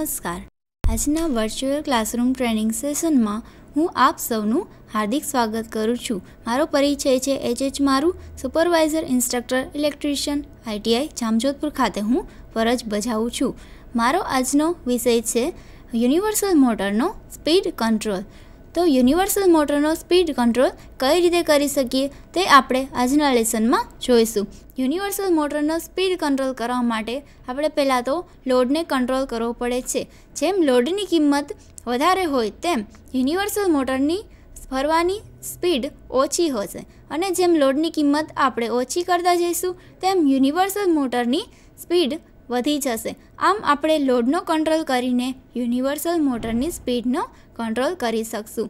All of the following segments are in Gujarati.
નમસ્કાર આજના વર્ચ્યુઅલ ક્લાસરૂમ ટ્રેનિંગ સેશનમાં હું આપ સૌનું હાર્દિક સ્વાગત કરું છું મારો પરિચય છે એચ એચ મારું supervisor instructor electrician ITI Jamjodhpur ખાતે હું ફરજ બજાવું છું મારો આજનો વિષય છે યુનિવર્સલ મોટરનો સ્પીડ કંટ્રોલ તો યુનિવર્સલ મોટરનો સ્પીડ કંટ્રોલ કઈ રીતે કરી શકીએ તે આપણે આજના લેસનમાં જોઈશું યુનિવર્સલ મોટરનો સ્પીડ કંટ્રોલ કરવા માટે આપણે પહેલાં તો લોડને કંટ્રોલ કરવો પડે છે જેમ લોડની કિંમત વધારે હોય તેમ યુનિવર્સલ મોટરની ફરવાની સ્પીડ ઓછી હશે અને જેમ લોડની કિંમત આપણે ઓછી કરતા જઈશું તેમ યુનિવર્સલ મોટરની સ્પીડ વધી જશે આમ આપણે લોડનો કંટ્રોલ કરીને યુનિવર્સલ મોટરની સ્પીડનો કંટ્રોલ કરી શકશું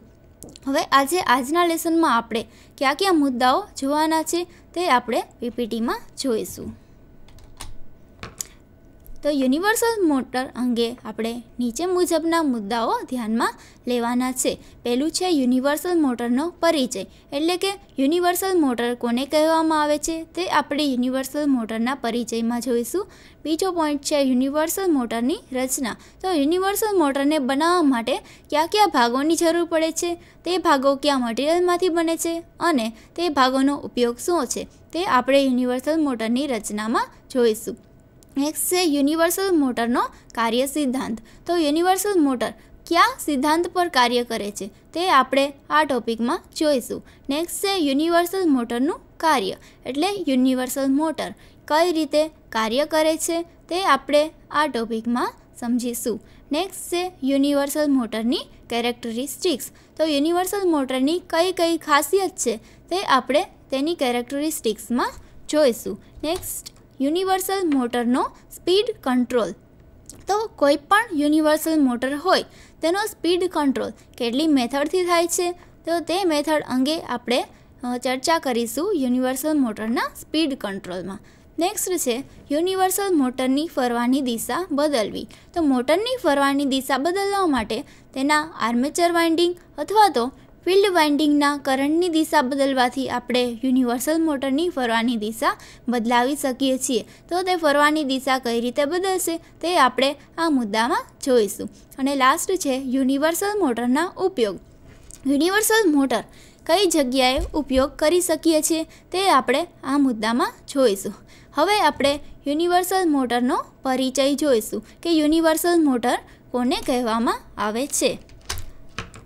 હવે આજે આજના લેસનમાં આપણે કયા કયા મુદ્દાઓ જોવાના છે તે આપણે પીપીટીમાં જોઈશું તો યુનિવર્સલ મોટર અંગે આપણે નીચે મુજબના મુદ્દાઓ ધ્યાનમાં લેવાના છે પહેલું છે યુનિવર્સલ મોટરનો પરિચય એટલે કે યુનિવર્સલ મોટર કોને કહેવામાં આવે છે તે આપણે યુનિવર્સલ મોટરના પરિચયમાં જોઈશું બીજો પોઈન્ટ છે યુનિવર્સલ મોટરની રચના તો યુનિવર્સલ મોટરને બનાવવા માટે કયા કયા ભાગોની જરૂર પડે છે તે ભાગો કયા મટીરિયલમાંથી બને છે અને તે ભાગોનો ઉપયોગ શું છે તે આપણે યુનિવર્સલ મોટરની રચનામાં જોઈશું નેક્સ્ટ છે યુનિવર્સલ મોટરનો કાર્ય સિદ્ધાંત તો યુનિવર્સલ મોટર કયા સિદ્ધાંત પર કાર્ય કરે છે તે આપણે આ ટોપિકમાં જોઈશું નેક્સ્ટ છે યુનિવર્સલ મોટરનું કાર્ય એટલે યુનિવર્સલ મોટર કઈ રીતે કાર્ય કરે છે તે આપણે આ ટોપિકમાં સમજીશું નેક્સ્ટ છે યુનિવર્સલ મોટરની કેરેક્ટરિસ્ટિક્સ તો યુનિવર્સલ મોટરની કઈ કઈ ખાસિયત છે તે આપણે તેની કેરેક્ટરિસ્ટિક્સમાં જોઈશું નેક્સ્ટ યુનિવર્સલ મોટરનો સ્પીડ કંટ્રોલ તો કોઈ પણ યુનિવર્સલ મોટર હોય તેનો સ્પીડ કંટ્રોલ કેટલી મેથડથી થાય છે તો તે મેથડ અંગે આપણે ચર્ચા કરીશું યુનિવર્સલ મોટરના સ્પીડ કંટ્રોલમાં નેક્સ્ટ છે યુનિવર્સલ મોટરની ફરવાની દિશા બદલવી તો મોટરની ફરવાની દિશા બદલવા માટે તેના આર્મેચર વાઇન્ડિંગ અથવા તો ફિલ્ડ વાઇન્ડિંગના કરંટની દિશા બદલવાથી આપણે યુનિવર્સલ મોટરની ફરવાની દિશા બદલાવી શકીએ છીએ તો તે ફરવાની દિશા કઈ રીતે બદલશે તે આપણે આ મુદ્દામાં જોઈશું અને લાસ્ટ છે યુનિવર્સલ મોટરના ઉપયોગ યુનિવર્સલ મોટર કઈ જગ્યાએ ઉપયોગ કરી શકીએ છીએ તે આપણે આ મુદ્દામાં જોઈશું હવે આપણે યુનિવર્સલ મોટરનો પરિચય જોઈશું કે યુનિવર્સલ મોટર કોને કહેવામાં આવે છે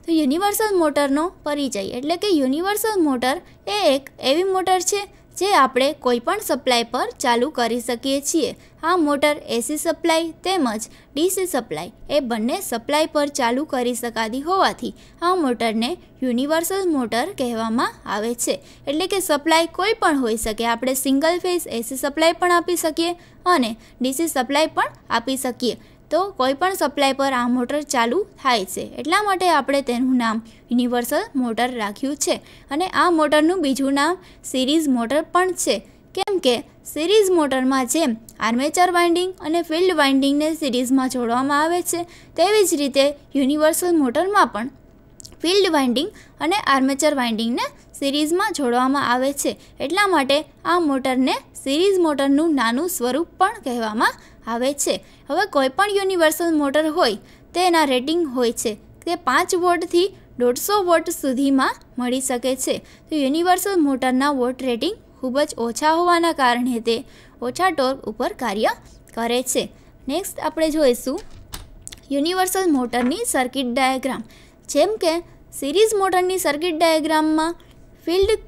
તો યુનિવર્સલ મોટરનો પરિચય એટલે કે યુનિવર્સલ મોટર એ એક એવી મોટર છે જે આપણે કોઈપણ સપ્લાય પર ચાલુ કરી શકીએ છીએ આ મોટર એસી સપ્લાય તેમજ ડીસી સપ્લાય એ બંને સપ્લાય પર ચાલુ કરી શકાતી હોવાથી આ મોટરને યુનિવર્સલ મોટર કહેવામાં આવે છે એટલે કે સપ્લાય કોઈ પણ હોઈ શકે આપણે સિંગલ ફેઝ એસી સપ્લાય પણ આપી શકીએ અને ડીસી સપ્લાય પણ આપી શકીએ તો કોઈપણ સપ્લાય પર આ મોટર ચાલુ થાય છે એટલા માટે આપણે તેનું નામ યુનિવર્સલ મોટર રાખ્યું છે અને આ મોટરનું બીજું નામ સિરીઝ મોટર પણ છે કેમ કે સિરીઝ મોટરમાં જેમ આર્મેચર વાઇન્ડિંગ અને ફિલ્ડ વાઇન્ડિંગને સિરીઝમાં જોડવામાં આવે છે તેવી જ રીતે યુનિવર્સલ મોટરમાં પણ ફિલ્ડ વાઇન્ડિંગ અને આર્મેચર વાઇન્ડિંગને સિરીઝમાં જોડવામાં આવે છે એટલા માટે આ મોટરને સિરીઝ મોટરનું નાનું સ્વરૂપ પણ કહેવામાં આવે છે હવે કોઈપણ યુનિવર્સલ મોટર હોય તેના રેટિંગ હોય છે તે પાંચ વોટથી દોઢસો વોટ સુધીમાં મળી શકે છે તો યુનિવર્સલ મોટરના વોટ રેટિંગ ખૂબ જ ઓછા હોવાના કારણે તે ઓછા ટોર્ક ઉપર કાર્ય કરે છે નેક્સ્ટ આપણે જોઈશું યુનિવર્સલ મોટરની સર્કિટ ડાયાગ્રામ જેમ કે સિરીઝ મોટરની સર્કિટ ડાયાગ્રામમાં ફિલ્ડ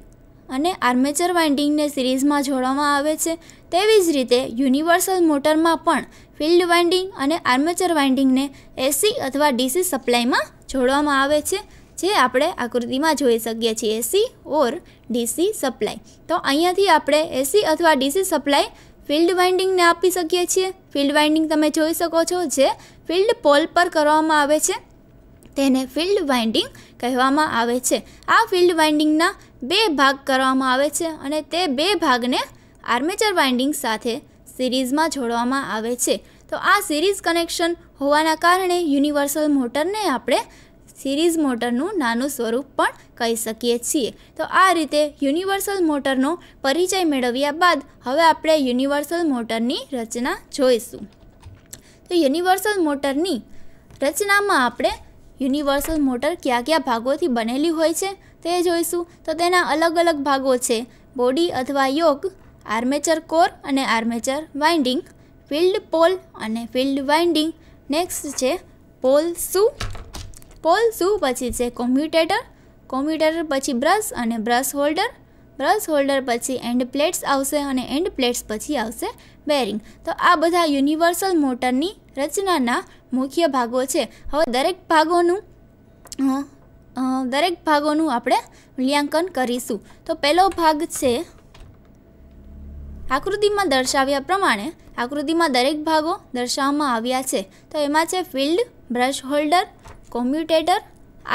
અને આર્મેચર વાઇન્ડિંગને સિરીઝમાં જોડવામાં આવે છે તેવી જ રીતે યુનિવર્સલ મોટરમાં પણ ફિલ્ડ વાઇન્ડિંગ અને આર્મેચર વાઇન્ડિંગને એસી અથવા ડીસી સપ્લાયમાં જોડવામાં આવે છે જે આપણે આકૃતિમાં જોઈ શકીએ છીએ એસી ઓર ડીસી સપ્લાય તો અહીંયાથી આપણે એસી અથવા ડીસી સપ્લાય ફિલ્ડ વાઇન્ડિંગને આપી શકીએ છીએ ફિલ્ડ વાઇન્ડિંગ તમે જોઈ શકો છો જે ફિલ્ડ પોલ પર કરવામાં આવે છે તેને ફિલ્ડ વાઇન્ડિંગ કહેવામાં આવે છે આ ફિલ્ડ વાઇન્ડિંગના બે ભાગ કરવામાં આવે છે અને તે બે ભાગને આર્મેચર વાઇન્ડિંગ સાથે સિરીઝમાં જોડવામાં આવે છે તો આ સિરીઝ કનેક્શન હોવાના કારણે યુનિવર્સલ મોટરને આપણે સિરીઝ મોટરનું નાનું સ્વરૂપ પણ કહી શકીએ છીએ તો આ રીતે યુનિવર્સલ મોટરનો પરિચય મેળવ્યા બાદ હવે આપણે યુનિવર્સલ મોટરની રચના જોઈશું તો યુનિવર્સલ મોટરની રચનામાં આપણે યુનિવર્સલ મોટર કયા કયા ભાગોથી બનેલી હોય છે તે જોઈશું તો તેના અલગ અલગ ભાગો છે બોડી અથવા યોગ આર્મેચર કોર અને આર્મેચર વાઇન્ડિંગ ફિલ્ડ પોલ અને ફિલ્ડ વાઇન્ડિંગ નેક્સ્ટ છે પોલ શું પોલ શું પછી છે કોમ્પ્યુટેટર કોમ્પ્યુટેટર પછી બ્રશ અને બ્રશ હોલ્ડર બ્રશ હોલ્ડર પછી એન્ડ પ્લેટ્સ આવશે અને એન્ડ પ્લેટ્સ પછી આવશે બેરિંગ તો આ બધા યુનિવર્સલ મોટરની રચનાના મુખ્ય ભાગો છે હવે દરેક ભાગોનું દરેક ભાગોનું આપણે મૂલ્યાંકન કરીશું તો પહેલો ભાગ છે આકૃતિમાં દર્શાવ્યા પ્રમાણે આકૃતિમાં દરેક ભાગો દર્શાવવામાં આવ્યા છે તો એમાં છે field brush holder commutator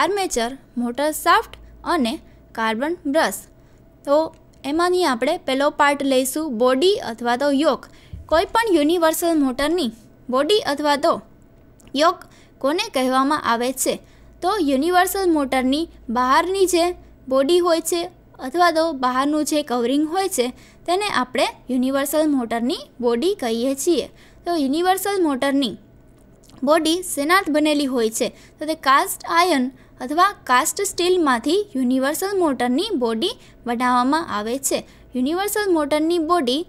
armature motor shaft અને કાર્બન બ્રશ તો એમાંની આપણે પહેલો પાર્ટ લઈશું બોડી અથવા તો યોક કોઈપણ યુનિવર્સલ મોટરની બોડી અથવા તો યોક કોને કહેવામાં આવે છે તો યુનિવર્સલ મોટરની બહારની જે બોડી હોય છે અથવા તો બહારનું જે કવરિંગ હોય છે તેને આપણે યુનિવર્સલ મોટરની બોડી કહીએ છીએ તો યુનિવર્સલ મોટરની બોડી શેનાથ બનેલી હોય છે તો તે કાસ્ટ આયર્ન અથવા કાસ્ટ સ્ટીલમાંથી યુનિવર્સલ મોટરની બોડી બનાવવામાં આવે છે યુનિવર્સલ મોટરની બોડી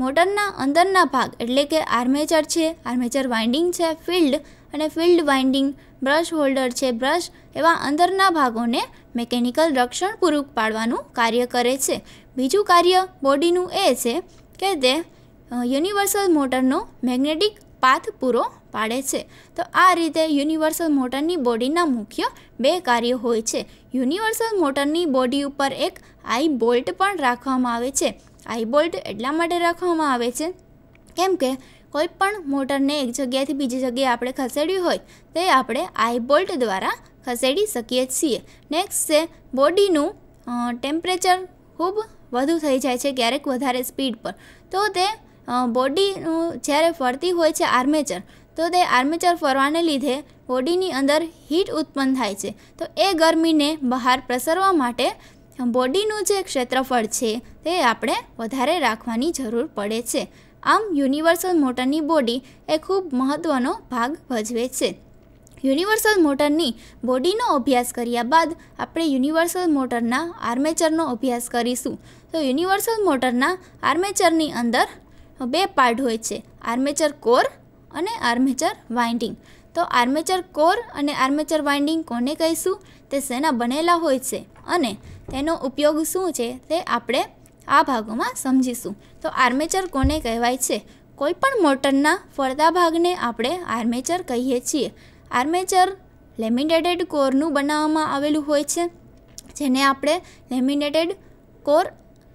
મોટરના અંદરના ભાગ એટલે કે આર્મેચર છે આર્મેચર વાઇન્ડિંગ છે ફિલ્ડ અને ફિલ્ડ વાઇન્ડિંગ બ્રશ હોલ્ડર છે બ્રશ એવા અંદરના ભાગોને મેકેનિકલ રક્ષણ પૂરું પાડવાનું કાર્ય કરે છે બીજું કાર્ય બોડીનું એ છે કે તે યુનિવર્સલ મોટરનો મેગ્નેટિક પાથ પૂરો પાડે છે તો આ રીતે યુનિવર્સલ મોટરની બોડીના મુખ્ય બે કાર્યો હોય છે યુનિવર્સલ મોટરની બોડી ઉપર એક આઈ બોલ્ટ પણ રાખવામાં આવે છે આઈ બોલ્ટ એટલા માટે રાખવામાં આવે છે કેમ કે કોઈ પણ મોટરને એક જગ્યાએથી બીજી જગ્યાએ આપણે ખસેડવી હોય તે આપણે આઈ બોલ્ટ દ્વારા ખસેડી શકીએ છીએ નેક્સ્ટ છે બોડીનું ટેમ્પરેચર ખૂબ વધુ થઈ જાય છે ક્યારેક વધારે સ્પીડ પર તો તે બોડીનું જ્યારે ફરતી હોય છે આર્મેચર તો તે આર્મેચર ફરવાને લીધે બોડીની અંદર હીટ ઉત્પન્ન થાય છે તો એ ગરમીને બહાર પ્રસરવા માટે બોડીનું જે ક્ષેત્રફળ છે તે આપણે વધારે રાખવાની જરૂર પડે છે આમ યુનિવર્સલ મોટરની બોડી એ ખૂબ મહત્ત્વનો ભાગ ભજવે છે યુનિવર્સલ મોટરની બોડીનો અભ્યાસ કર્યા બાદ આપણે યુનિવર્સલ મોટરના આર્મેચરનો અભ્યાસ કરીશું તો યુનિવર્સલ મોટરના આર્મેચરની અંદર બે પાર્ટ હોય છે આર્મેચર કોર અને આર્મેચર વાઇન્ડિંગ તો આર્મેચર કોર અને આર્મેચર વાઇન્ડિંગ કોને કહીશું તે શેના બનેલા હોય છે અને તેનો ઉપયોગ શું છે તે આપણે આ ભાગોમાં સમજીશું તો આર્મેચર કોને કહેવાય છે કોઈ પણ મોટરના ફરતા ભાગને આપણે આર્મેચર કહીએ છીએ આર્મેચર લેમિનેટેડ કોરનું બનાવવામાં આવેલું હોય છે જેને આપણે લેમિનેટેડ કોર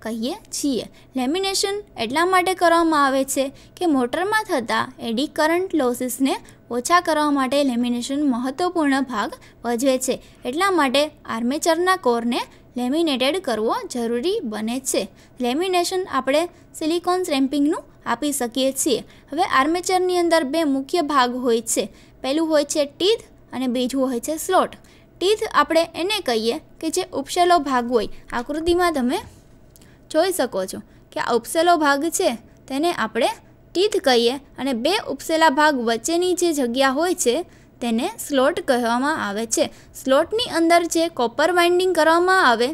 કહીએ છીએ લેમિનેશન એટલા માટે કરવામાં આવે છે કે મોટરમાં થતા એડી કરંટ લોસીસને ઓછા કરવા માટે લેમિનેશન મહત્વપૂર્ણ ભાગ ભજવે છે એટલા માટે આર્મેચરના કોરને લેમિનેટેડ કરવો જરૂરી બને છે લેમિનેશન આપણે સિલિકોન્સ રેમ્પિંગનું આપી શકીએ છીએ હવે આર્મેચરની અંદર બે મુખ્ય ભાગ હોય છે પહેલું હોય છે ટીથ અને બીજું હોય છે સ્લોટ ટીથ આપણે એને કહીએ કે જે ઉપસેલો ભાગ હોય આકૃતિમાં તમે જોઈ શકો છો કે આ ઉપસેલો ભાગ છે તેને આપણે ટીથ કહીએ અને બે ઉપસેલા ભાગ વચ્ચેની જે જગ્યા હોય છે તેને સ્લોટ કહેવામાં આવે છે સ્લોટની અંદર જે કોપર વાઇન્ડિંગ કરવામાં આવે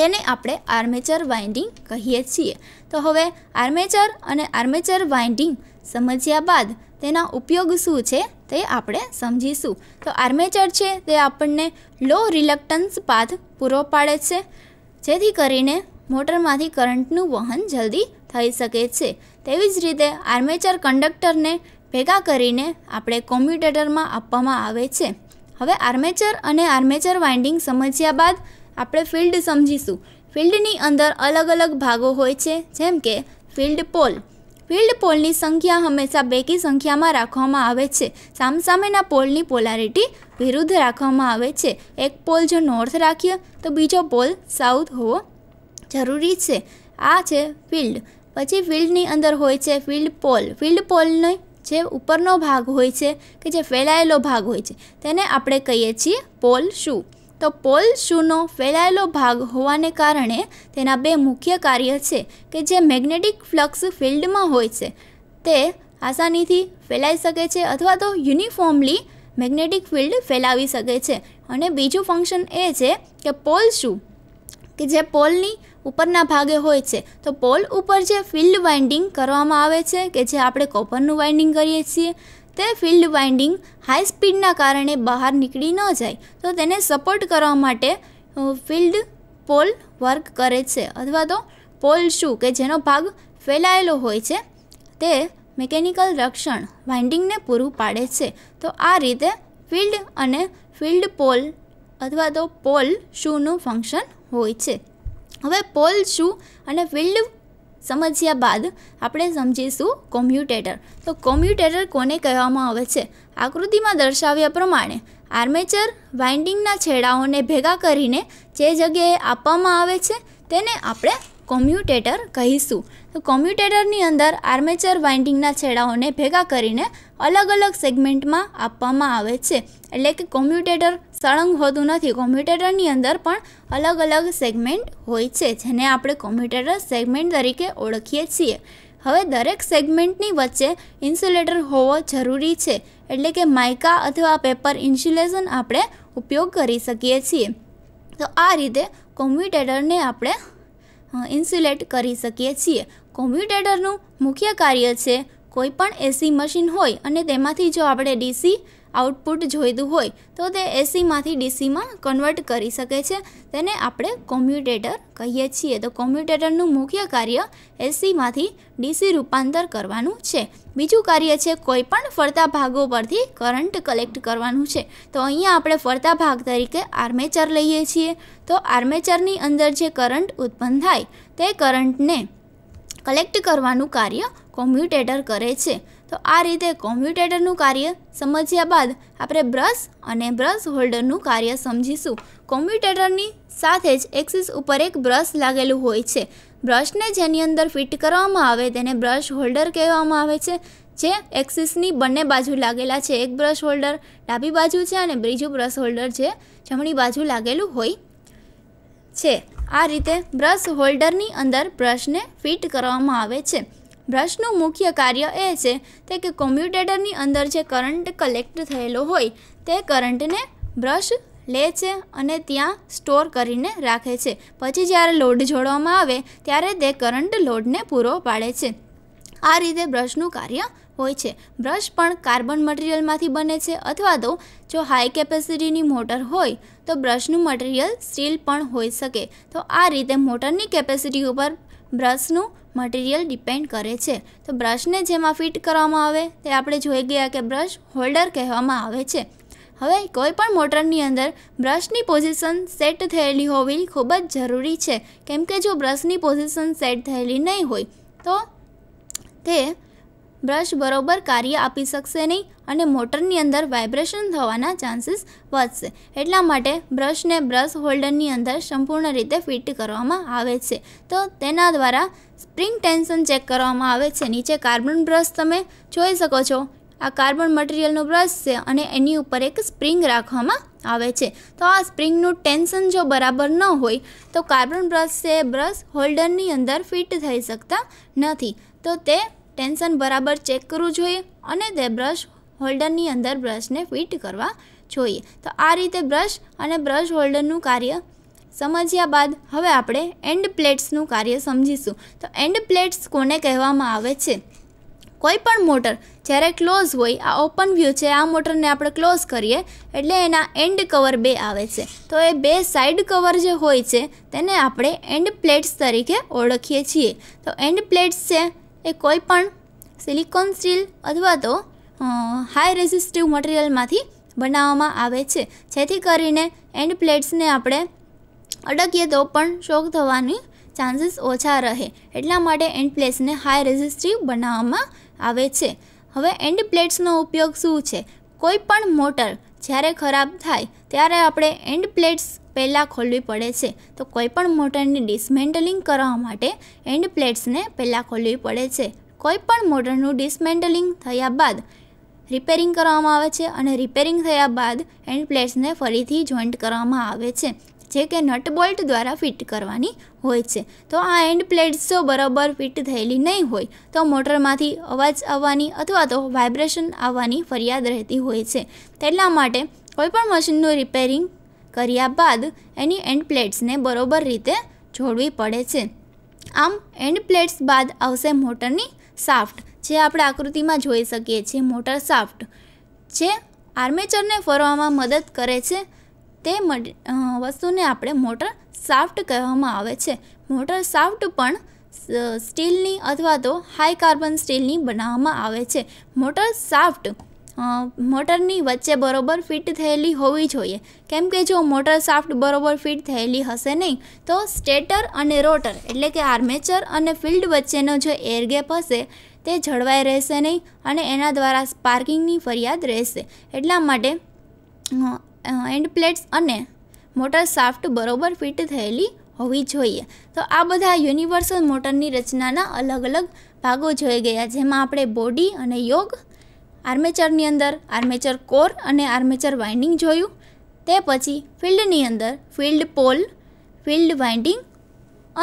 તેને આપણે આર્મેચર વાઇન્ડિંગ કહીએ છીએ તો હવે આર્મેચર અને આર્મેચર વાઇન્ડિંગ સમજ્યા બાદ તેના ઉપયોગ શું છે તે આપણે સમજીશું તો આર્મેચર છે તે આપણને લો રિલક્ટન્સ પાથ પૂરો પાડે છે જેથી કરીને મોટરમાંથી કરંટનું વહન જલ્દી થઈ શકે છે તેવી જ રીતે આર્મેચર કંડક્ટરને ભેગા કરીને આપણે કોમ્યુટેટરમાં આપવામાં આવે છે હવે આર્મેચર અને આર્મેચર વાઇન્ડિંગ સમજ્યા બાદ આપણે ફિલ્ડ સમજીશું ફિલ્ડની અંદર અલગ અલગ ભાગો હોય છે જેમ કે ફિલ્ડ પોલ ફિલ્ડ પોલની સંખ્યા હંમેશા બેકી સંખ્યામાં રાખવામાં આવે છે સામસામેના પોલની પોલારિટી વિરુદ્ધ રાખવામાં આવે છે એક પોલ જો નોર્થ રાખીએ તો બીજો પોલ સાઉથ હોવો જરૂરી છે આ છે ફિલ્ડ પછી ફિલ્ડની અંદર હોય છે ફિલ્ડ પોલ ફિલ્ડ પોલની જે ઉપરનો ભાગ હોય છે કે જે ફેલાયેલો ભાગ હોય છે તેને આપણે કહીએ છીએ પોલ શૂ તો પોલ શૂનો ફેલાયેલો ભાગ હોવાને કારણે તેના બે મુખ્ય કાર્ય છે કે જે મેગ્નેટિક ફ્લક્સ ફિલ્ડમાં હોય છે તે આસાનીથી ફેલાઈ શકે છે અથવા તો યુનિફોર્મલી મેગ્નેટિક ફિલ્ડ ફેલાવી શકે છે અને બીજું ફંક્શન એ છે કે પોલ શૂ કે જે પોલની ઉપરના ભાગે હોય છે તો પોલ ઉપર જે ફિલ્ડ વાઇન્ડિંગ કરવામાં આવે છે કે જે આપણે કોપરનું વાઇન્ડિંગ કરીએ છીએ તે ફિલ્ડ વાઇન્ડિંગ હાઈ સ્પીડના કારણે બહાર નીકળી ન જાય તો તેને સપોર્ટ કરવા માટે ફિલ્ડ પોલ વર્ક કરે છે અથવા તો પોલ શું કે જેનો ભાગ ફેલાયેલો હોય છે તે મિકેનિકલ રક્ષણ વાઇન્ડિંગને પૂરું પાડે છે તો આ રીતે ફિલ્ડ અને ફિલ્ડ પોલ અથવા તો પોલ શૂનું ફંક્શન હોય છે હવે પોલ શું અને ફિલ્ડ સમજ્યા બાદ આપણે સમજીશું કોમ્યુટેટર તો કોમ્યુટેટર કોને કહેવામાં આવે છે આકૃતિમાં દર્શાવ્યા પ્રમાણે આર્મેચર વાઇન્ડિંગના છેડાઓને ભેગા કરીને જે જગ્યાએ આપવામાં આવે છે તેને આપણે કોમ્યુટેટર કહીશું તો કોમ્યુટેટરની અંદર આર્મેચર વાઇન્ડિંગના છેડાઓને ભેગા કરીને અલગ અલગ સેગમેન્ટમાં આપવામાં આવે છે એટલે કે કોમ્યુટેટર સળંગ હોતું નથી કોમ્પ્યુટરની અંદર પણ અલગ અલગ સેગમેન્ટ હોય છે જેને આપણે કોમ્પ્યુટર સેગમેન્ટ તરીકે ઓળખીએ છીએ હવે દરેક સેગમેન્ટની વચ્ચે ઇન્સ્યુલેટર હોવો જરૂરી છે એટલે કે માયકા અથવા પેપર ઇન્સ્યુલેશન આપણે ઉપયોગ કરી શકીએ છીએ તો આ રીતે કોમ્પ્યુટેટરને આપણે ઇન્સ્યુલેટ કરી શકીએ છીએ કોમ્પ્યુટેટરનું મુખ્ય કાર્ય છે કોઈપણ એસી મશીન હોય અને તેમાંથી જો આપણે ડીસી આઉટપુટ જોઈતું હોય તો તે એસીમાંથી ડીસીમાં કન્વર્ટ કરી શકે છે તેને આપણે કોમ્યુટેટર કહીએ છીએ તો કોમ્યુટેટરનું મુખ્ય કાર્ય એસીમાંથી ડીસી રૂપાંતર કરવાનું છે બીજું કાર્ય છે કોઈપણ ફરતા ભાગો પરથી કરંટ કલેક્ટ કરવાનું છે તો અહીંયા આપણે ફરતા ભાગ તરીકે આર્મેચર લઈએ છીએ તો આર્મેચરની અંદર જે કરંટ ઉત્પન્ન થાય તે કરંટને કલેક્ટ કરવાનું કાર્ય કોમ્યુટેટર કરે છે તો આ રીતે કોમ્પ્યુટેટરનું કાર્ય સમજ્યા બાદ આપણે બ્રશ અને બ્રશ હોલ્ડરનું કાર્ય સમજીશું કોમ્પ્યુટેટરની સાથે જ એક્સિસ ઉપર એક બ્રશ લાગેલું હોય છે બ્રશને જેની અંદર ફિટ કરવામાં આવે તેને બ્રશ હોલ્ડર કહેવામાં આવે છે જે એક્સિસની બંને બાજુ લાગેલા છે એક બ્રશ હોલ્ડર ડાબી બાજુ છે અને બીજું બ્રશ હોલ્ડર જે જમણી બાજુ લાગેલું હોય છે આ રીતે બ્રશ હોલ્ડરની અંદર બ્રશને ફિટ કરવામાં આવે છે બ્રશનું મુખ્ય કાર્ય એ છે તે કે કોમ્પ્યુટેટરની અંદર જે કરંટ કલેક્ટ થયેલો હોય તે કરંટને બ્રશ લે છે અને ત્યાં સ્ટોર કરીને રાખે છે પછી જ્યારે લોડ જોડવામાં આવે ત્યારે તે કરંટ લોડને પૂરો પાડે છે આ રીતે બ્રશનું કાર્ય હોય છે બ્રશ પણ કાર્બન મટીરિયલમાંથી બને છે અથવા તો જો હાઈ કેપેસિટીની મોટર હોય તો બ્રશનું મટીરિયલ સ્ટીલ પણ હોઈ શકે તો આ રીતે મોટરની કેપેસિટી ઉપર બ્રશનું મટીરિયલ ડિપેન્ડ કરે છે તો બ્રશને જેમાં ફિટ કરવામાં આવે તે આપણે જોઈ ગયા કે બ્રશ હોલ્ડર કહેવામાં આવે છે હવે કોઈપણ મોટરની અંદર બ્રશની પોઝિશન સેટ થયેલી હોવી ખૂબ જ જરૂરી છે કેમ કે જો બ્રશની પોઝિશન સેટ થયેલી નહીં હોય તો તે બ્રશ બરોબર કાર્ય આપી શકશે નહીં અને મોટરની અંદર વાઇબ્રેશન થવાના ચાન્સીસ વધશે એટલા માટે બ્રશને બ્રશ હોલ્ડરની અંદર સંપૂર્ણ રીતે ફિટ કરવામાં આવે છે તો તેના દ્વારા સ્પ્રિંગ ટેન્શન ચેક કરવામાં આવે છે નીચે કાર્બન બ્રશ તમે જોઈ શકો છો આ કાર્બન મટીરિયલનો બ્રશ છે અને એની ઉપર એક સ્પ્રિંગ રાખવામાં આવે છે તો આ સ્પ્રિંગનું ટેન્શન જો બરાબર ન હોય તો કાર્બન બ્રશ છે બ્રશ હોલ્ડરની અંદર ફિટ થઈ શકતા નથી તો તે ટેન્શન બરાબર ચેક કરવું જોઈએ અને તે બ્રશ હોલ્ડરની અંદર બ્રશને ફિટ કરવા જોઈએ તો આ રીતે બ્રશ અને બ્રશ હોલ્ડરનું કાર્ય સમજ્યા બાદ હવે આપણે એન્ડ પ્લેટ્સનું કાર્ય સમજીશું તો એન્ડ પ્લેટ્સ કોને કહેવામાં આવે છે કોઈ પણ મોટર જ્યારે ક્લોઝ હોય આ ઓપન વ્યૂ છે આ મોટરને આપણે ક્લોઝ કરીએ એટલે એના એન્ડ કવર બે આવે છે તો એ બે સાઈડ કવર જે હોય છે તેને આપણે એન્ડ પ્લેટ્સ તરીકે ઓળખીએ છીએ તો એન્ડ પ્લેટ્સ છે એ કોઈ પણ સિલિકોન સ્ટીલ અથવા તો હાઈ રેઝિસ્ટિવ મટીરિયલમાંથી બનાવવામાં આવે છે જેથી કરીને એન્ડ પ્લેટ્સને આપણે અડકીએ તો પણ શોક થવાની ચાન્સીસ ઓછા રહે એટલા માટે એન્ડ પ્લેટ્સને હાઈ રેઝિસ્ટિવ બનાવવામાં આવે છે હવે એન્ડ પ્લેટ્સનો ઉપયોગ શું છે કોઈ પણ મોટર જ્યારે ખરાબ થાય ત્યારે આપણે એન્ડ પ્લેટ્સ પહેલાં ખોલવી પડે છે તો કોઈપણ મોટરની ડિસમેન્ટલિંગ કરવા માટે એન્ડ પ્લેટ્સને પહેલાં ખોલવી પડે છે કોઈપણ મોટરનું ડિસમેન્ટલિંગ થયા બાદ રિપેરિંગ કરવામાં આવે છે અને રિપેરિંગ થયા બાદ એન્ડ પ્લેટ્સને ફરીથી જોઈન્ટ કરવામાં આવે છે જે કે નટ બોલ્ટ દ્વારા ફિટ કરવાની હોય છે તો આ એન્ડ પ્લેટ્સ જો બરાબર ફિટ થયેલી નહીં હોય તો મોટરમાંથી અવાજ આવવાની અથવા તો વાઇબ્રેશન આવવાની ફરિયાદ રહેતી હોય છે તેટલા માટે કોઈપણ મશીનનું રિપેરિંગ કર્યા બાદ એની એન્ડ પ્લેટ્સને બરોબર રીતે જોડવી પડે છે આમ એન્ડ પ્લેટ્સ બાદ આવશે મોટરની સાફ્ટ જે આપણે આકૃતિમાં જોઈ શકીએ છીએ મોટર સાફ્ટ જે આર્મેચરને ફરવામાં મદદ કરે છે તે વસ્તુને આપણે મોટર સાફ્ટ કહેવામાં આવે છે મોટર સાફ્ટ પણ સ્ટીલની અથવા તો હાઈ કાર્બન સ્ટીલની બનાવવામાં આવે છે મોટર સાફ્ટ મોટરની વચ્ચે બરોબર ફિટ થયેલી હોવી જોઈએ કેમ કે જો મોટર શાફ્ટ બરોબર ફિટ થયેલી હશે નહીં તો સ્ટેટર અને રોટર એટલે કે આર્મેચર અને ફિલ્ડ વચ્ચેનો જે એર ગેપ હશે તે જળવાઈ રહેશે નહીં અને એના દ્વારા સ્પાર્કિંગની ફરિયાદ રહેશે એટલા માટે એન્ડ પ્લેટ્સ અને મોટર શાફ્ટ બરોબર ફિટ થયેલી હોવી જોઈએ તો આ બધા યુનિવર્સલ મોટરની રચનાના અલગ અલગ ભાગો જોઈ ગયા જેમાં આપણે બોડી અને યોગ આર્મેચરની અંદર આર્મેચર કોર અને આર્મેચર વાઇન્ડિંગ જોયું તે પછી ફિલ્ડની અંદર ફિલ્ડ પોલ ફિલ્ડ વાઇન્ડિંગ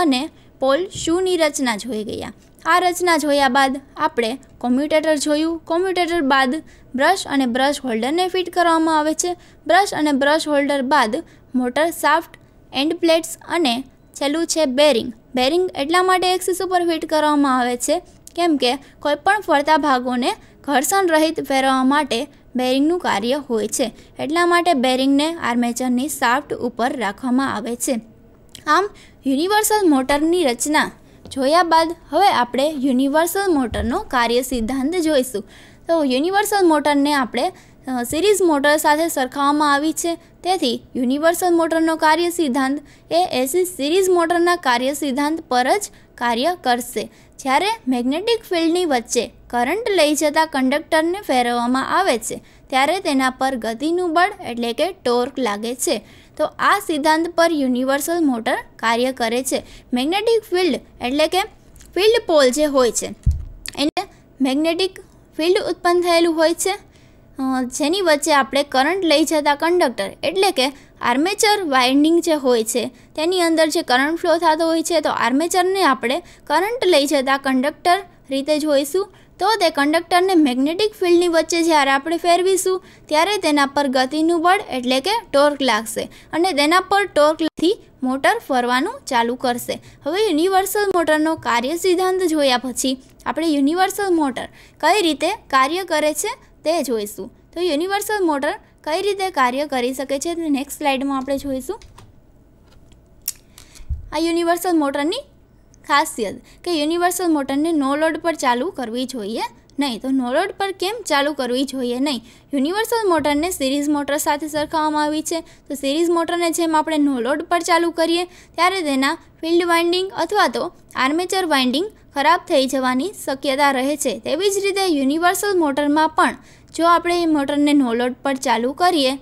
અને પોલ શૂની રચના જોઈ ગયા આ રચના જોયા બાદ આપણે કોમ્યુટેટર જોયું કોમ્યુટેટર બાદ બ્રશ અને બ્રશ હોલ્ડરને ફિટ કરવામાં આવે છે બ્રશ અને બ્રશ હોલ્ડર બાદ મોટર સાફ્ટ એન્ડ પ્લેટ્સ અને છેલ્લું છે બેરિંગ બેરિંગ એટલા માટે એક્સિસ ઉપર ફિટ કરવામાં આવે છે કેમ કે કોઈપણ ફરતા ભાગોને ઘર્ષણ રહિત ફેરવવા માટે બેરિંગનું કાર્ય હોય છે એટલા માટે બેરિંગને આર્મેચરની સાફ્ટ ઉપર રાખવામાં આવે છે આમ યુનિવર્સલ મોટરની રચના જોયા બાદ હવે આપણે યુનિવર્સલ મોટરનો કાર્ય સિદ્ધાંત જોઈશું તો યુનિવર્સલ મોટરને આપણે સિરીઝ મોટર સાથે સરખાવવામાં આવી છે તેથી યુનિવર્સલ મોટરનો કાર્ય સિદ્ધાંત એ એસી સિરીઝ મોટરના કાર્ય સિદ્ધાંત પર જ કાર્ય કરશે જ્યારે મેગ્નેટિક ફિલ્ડની વચ્ચે કરંટ લઈ જતા કંડક્ટરને ફેરવવામાં આવે છે ત્યારે તેના પર ગતિનું બળ એટલે કે ટોર્ક લાગે છે તો આ સિદ્ધાંત પર યુનિવર્સલ મોટર કાર્ય કરે છે મેગ્નેટિક ફિલ્ડ એટલે કે ફિલ્ડ પોલ જે હોય છે એને મેગ્નેટિક ફિલ્ડ ઉત્પન્ન થયેલું હોય છે જેની વચ્ચે આપણે કરંટ લઈ જતા કંડક્ટર એટલે કે આર્મેચર વાઇન્ડિંગ જે હોય છે તેની અંદર જે કરંટ ફ્લો થતો હોય છે તો આર્મેચરને આપણે કરંટ લઈ જતા કંડક્ટર રીતે જોઈશું તો તે કંડક્ટરને મેગ્નેટિક ફિલ્ડની વચ્ચે જ્યારે આપણે ફેરવીશું ત્યારે તેના પર ગતિનું બળ એટલે કે ટોર્ક લાગશે અને તેના પર ટોર્કથી મોટર ફરવાનું ચાલુ કરશે હવે યુનિવર્સલ મોટરનો કાર્ય સિદ્ધાંત જોયા પછી આપણે યુનિવર્સલ મોટર કઈ રીતે કાર્ય કરે છે તે જોઈશું તો યુનિવર્સલ મોટર કઈ રીતે કાર્ય કરી શકે છે તે નેક્સ્ટ સ્લાઇડમાં આપણે જોઈશું આ યુનિવર્સલ મોટરની ખાસિયત કે યુનિવર્સલ મોટરને નો લોડ પર ચાલુ કરવી જોઈએ નહીં તો નોરોડ પર કેમ ચાલુ કરવી જોઈએ નહીં યુનિવર્સલ મોટરને સિરીઝ મોટર સાથે સરખાવવામાં આવી છે તો સિરીઝ મોટરને જેમ આપણે નોલોડ પર ચાલુ કરીએ ત્યારે તેના ફિલ્ડ વાઇન્ડિંગ અથવા તો આર્મેચર વાઇન્ડિંગ ખરાબ થઈ જવાની શક્યતા રહે છે તેવી જ રીતે યુનિવર્સલ મોટરમાં પણ જો આપણે એ મોટરને નોલોડ પર ચાલુ કરીએ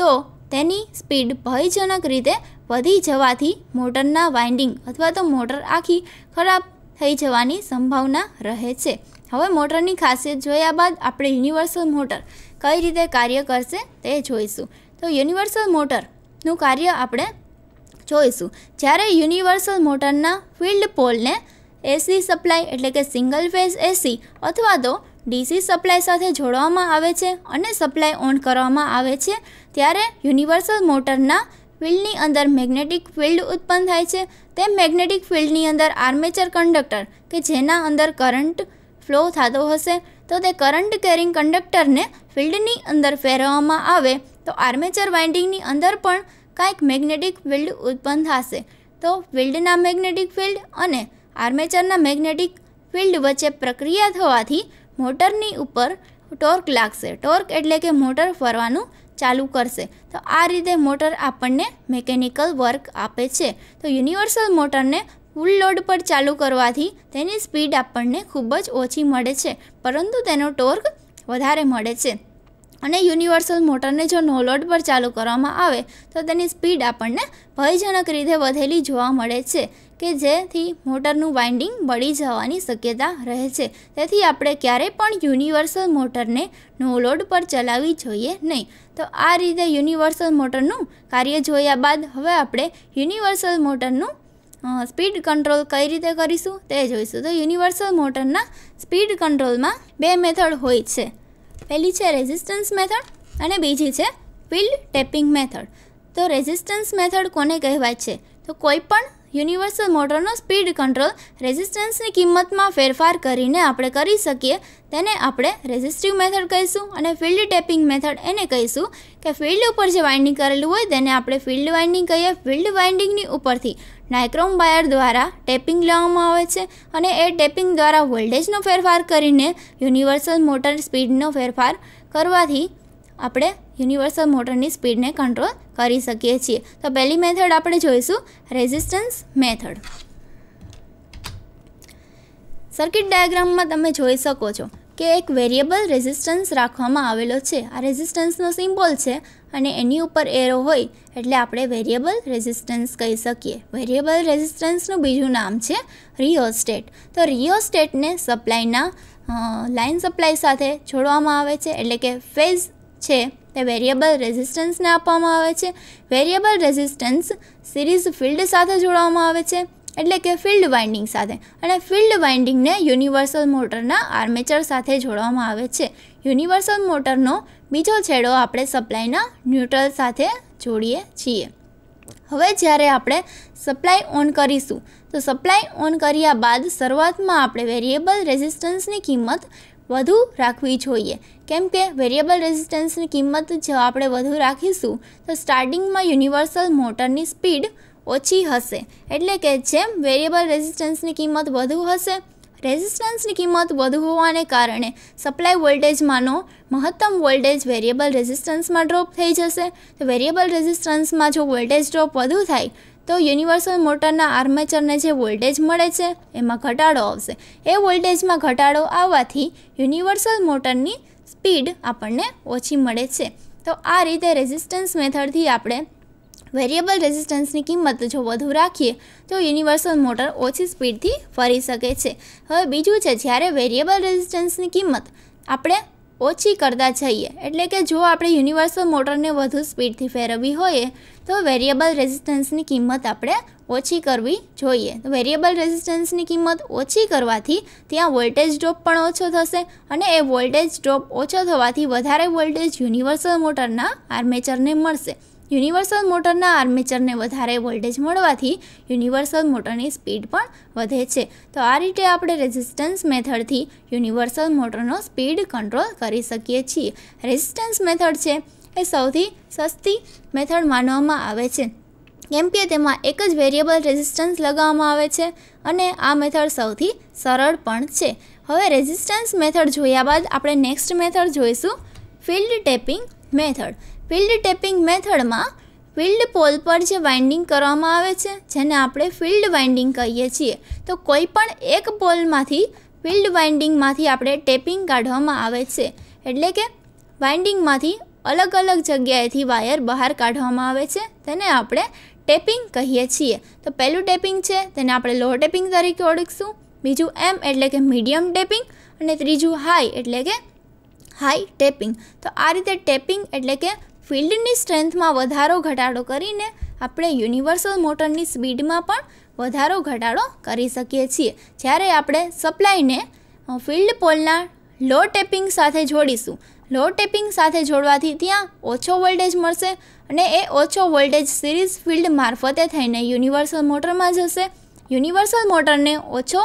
તો તેની સ્પીડ ભયજનક રીતે વધી જવાથી મોટરના વાઇન્ડિંગ અથવા તો મોટર આખી ખરાબ થઈ જવાની સંભાવના રહે છે હવે મોટરની ખાસિયત જોયા બાદ આપણે યુનિવર્સલ મોટર કઈ રીતે કાર્ય કરશે તે જોઈશું તો યુનિવર્સલ મોટરનું કાર્ય આપણે જોઈશું જ્યારે યુનિવર્સલ મોટરના ફિલ્ડ પોલને એસી સપ્લાય એટલે કે સિંગલ ફેઝ એસી અથવા તો ડીસી સપ્લાય સાથે જોડવામાં આવે છે અને સપ્લાય ઓન કરવામાં આવે છે ત્યારે યુનિવર્સલ મોટરના ફિલ્ડની અંદર મેગ્નેટિક ફિલ્ડ ઉત્પન્ન થાય છે તે મેગ્નેટિક ફિલ્ડની અંદર આર્મેચર કંડક્ટર કે જેના અંદર કરંટ ફ્લો થતો હશે તો તે કરંટ કેરિંગ કંડક્ટરને ફિલ્ડની અંદર ફેરવવામાં આવે તો આર્મેચર વાઇન્ડિંગની અંદર પણ કાંઈક મેગ્નેટિક ફિલ્ડ ઉત્પન્ન થશે તો ફિલ્ડના મેગ્નેટિક ફિલ્ડ અને આર્મેચરના મેગ્નેટિક ફિલ્ડ વચ્ચે પ્રક્રિયા થવાથી મોટરની ઉપર ટોર્ક લાગશે ટોર્ક એટલે કે મોટર ફરવાનું ચાલુ કરશે તો આ રીતે મોટર આપણને મેકેનિકલ વર્ક આપે છે તો યુનિવર્સલ મોટરને ફૂલ લોડ પર ચાલુ કરવાથી તેની સ્પીડ આપણને ખૂબ જ ઓછી મળે છે પરંતુ તેનો ટોર્ક વધારે મળે છે અને યુનિવર્સલ મોટરને જો નો લોડ પર ચાલુ કરવામાં આવે તો તેની સ્પીડ આપણને ભયજનક રીતે વધેલી જોવા મળે છે કે જેથી મોટરનું વાઇન્ડિંગ બળી જવાની શક્યતા રહે છે તેથી આપણે ક્યારેય પણ યુનિવર્સલ મોટરને નો લોડ પર ચલાવવી જોઈએ નહીં તો આ રીતે યુનિવર્સલ મોટરનું કાર્ય જોયા બાદ હવે આપણે યુનિવર્સલ મોટરનું સ્પીડ કંટ્રોલ કઈ રીતે કરીશું તે જોઈશું તો યુનિવર્સલ મોટરના સ્પીડ કંટ્રોલમાં બે મેથડ હોય છે પહેલી છે રેઝિસ્ટન્સ મેથડ અને બીજી છે ફિલ્ડ ટેપિંગ મેથડ તો રેઝિસ્ટન્સ મેથડ કોને કહેવાય છે તો કોઈ પણ યુનિવર્સલ મોટરનો સ્પીડ કંટ્રોલ રેઝિસ્ટન્સની કિંમતમાં ફેરફાર કરીને આપણે કરી શકીએ તેને આપણે રેઝિસ્ટિવ મેથડ કહીશું અને ફિલ્ડ ટેપિંગ મેથડ એને કહીશું કે ફિલ્ડ ઉપર જે વાઇન્ડિંગ કરેલું હોય તેને આપણે ફિલ્ડ વાઇન્ડિંગ કહીએ ફિલ્ડ વાઇન્ડિંગની ઉપરથી નાઇક્રોમ વાયર દ્વારા ટેપિંગ લેવામાં આવે છે અને એ ટેપિંગ દ્વારા વોલ્ટેજનો ફેરફાર કરીને યુનિવર્સલ મોટર સ્પીડનો ફેરફાર કરવાથી આપણે યુનિવર્સલ મોટરની સ્પીડને કંટ્રોલ કરી શકીએ છીએ તો પહેલી મેથડ આપણે જોઈશું રેઝિસ્ટન્સ મેથડ સર્કિટ ડાયાગ્રામમાં તમે જોઈ શકો છો કે એક વેરિયેબલ રેઝિસ્ટન્સ રાખવામાં આવેલો છે આ રેઝિસ્ટન્સનો સિમ્બોલ છે અને એની ઉપર એરો હોય એટલે આપણે વેરિયેબલ રેઝિસ્ટન્સ કહી શકીએ વેરિયેબલ રેઝિસ્ટન્સનું બીજું નામ છે રિયોસ્ટેટ તો રિયોસ્ટેટને સપ્લાયના લાઇન સપ્લાય સાથે જોડવામાં આવે છે એટલે કે ફેઝ છે તે વેરિયેબલ રેઝિસ્ટન્સને આપવામાં આવે છે વેરિયેબલ રેઝિસ્ટન્સ સિરીઝ ફિલ્ડ સાથે જોડવામાં આવે છે એટલે કે ફિલ્ડ વાઇન્ડિંગ સાથે અને ફિલ્ડ વાઇન્ડિંગને યુનિવર્સલ મોટરના આર્મેચર સાથે જોડવામાં આવે છે યુનિવર્સલ મોટરનો બીજો છેડો આપણે સપ્લાયના ન્યુટ્રલ સાથે જોડીએ છીએ હવે જ્યારે આપણે સપ્લાય ઓન કરીશું તો સપ્લાય ઓન કર્યા બાદ શરૂઆતમાં આપણે વેરિયેબલ રેઝિસ્ટન્સની કિંમત વધુ રાખવી જોઈએ કેમ કે વેરિયેબલ રેઝિસ્ટન્સની કિંમત જો આપણે વધુ રાખીશું તો સ્ટાર્ટિંગમાં યુનિવર્સલ મોટરની સ્પીડ ઓછી હશે એટલે કે જેમ વેરિયેબલ રેઝિસ્ટન્સની કિંમત વધુ હશે રેઝિસ્ટન્સની કિંમત વધુ હોવાને કારણે સપ્લાય વોલ્ટેજમાંનો મહત્તમ વોલ્ટેજ વેરિયેબલ રેઝિસ્ટન્સમાં ડ્રોપ થઈ જશે તો વેરિયેબલ રેઝિસ્ટન્સમાં જો વોલ્ટેજ ડ્રોપ વધુ થાય તો યુનિવર્સલ મોટરના આર્મેચરને જે વોલ્ટેજ મળે છે એમાં ઘટાડો આવશે એ વોલ્ટેજમાં ઘટાડો આવવાથી યુનિવર્સલ મોટરની સ્પીડ આપણને ઓછી મળે છે તો આ રીતે રેઝિસ્ટન્સ મેથડથી આપણે વેરિયેબલ રેઝિસ્ટન્સની કિંમત જો વધુ રાખીએ તો યુનિવર્સલ મોટર ઓછી સ્પીડથી ફરી શકે છે હવે બીજું છે જ્યારે વેરિયેબલ રેઝિસ્ટન્સની કિંમત આપણે ઓછી કરતા જઈએ એટલે કે જો આપણે યુનિવર્સલ મોટરને વધુ સ્પીડથી ફેરવવી હોય તો વેરિયેબલ રેઝિસ્ટન્સની કિંમત આપણે ઓછી કરવી જોઈએ તો વેરિયેબલ રેઝિસ્ટન્સની કિંમત ઓછી કરવાથી ત્યાં વોલ્ટેજ ડ્રોપ પણ ઓછો થશે અને એ વોલ્ટેજ ડ્રોપ ઓછો થવાથી વધારે વોલ્ટેજ યુનિવર્સલ મોટરના આર્મેચરને મળશે યુનિવર્સલ મોટરના આર્મેચરને વધારે વોલ્ટેજ મળવાથી યુનિવર્સલ મોટરની સ્પીડ પણ વધે છે તો આ રીતે આપણે રેઝિસ્ટન્સ મેથડથી યુનિવર્સલ મોટરનો સ્પીડ કંટ્રોલ કરી શકીએ છીએ રેઝિસ્ટન્સ મેથડ છે એ સૌથી સસ્તી મેથડ માનવામાં આવે છે કેમ કે તેમાં એક જ વેરિયેબલ રેઝિસ્ટન્સ લગાવવામાં આવે છે અને આ મેથડ સૌથી સરળ પણ છે હવે રેઝિસ્ટન્સ મેથડ જોયા બાદ આપણે નેક્સ્ટ મેથડ જોઈશું field tapping method field tapping મેથડમાં ફિલ્ડ પોલ પર જે વાઇન્ડિંગ કરવામાં આવે છે જેને આપણે ફિલ્ડ વાઇન્ડિંગ કહીએ છીએ તો કોઈ પણ એક પોલમાંથી ફિલ્ડ વાઇન્ડિંગમાંથી આપણે ટેપિંગ કાઢવામાં આવે છે એટલે કે વાઇન્ડિંગમાંથી અલગ અલગ જગ્યાએથી વાયર બહાર કાઢવામાં આવે છે તેને આપણે ટેપિંગ કહીએ છીએ તો પહેલું ટેપિંગ છે તેને આપણે લો ટેપિંગ તરીકે ઓળખીશું બીજું એમ એટલે કે મીડિયમ ટેપિંગ અને ત્રીજું હાઈ એટલે કે હાઈ ટેપિંગ તો આ રીતે ટેપિંગ એટલે કે ફિલ્ડની સ્ટ્રેન્થમાં વધારો ઘટાડો કરીને આપણે યુનિવર્સલ મોટરની સ્પીડમાં પણ વધારો ઘટાડો કરી શકીએ છીએ જ્યારે આપણે સપ્લાયને ફિલ્ડ પોલના લો ટેપિંગ સાથે જોડીશું લો ટેપિંગ સાથે જોડવાથી ત્યાં ઓછો વોલ્ટેજ મળશે અને એ ઓછો વોલ્ટેજ સિરીઝ ફિલ્ડ મારફતે થઈને યુનિવર્સલ મોટરમાં જશે યુનિવર્સલ મોટરને ઓછો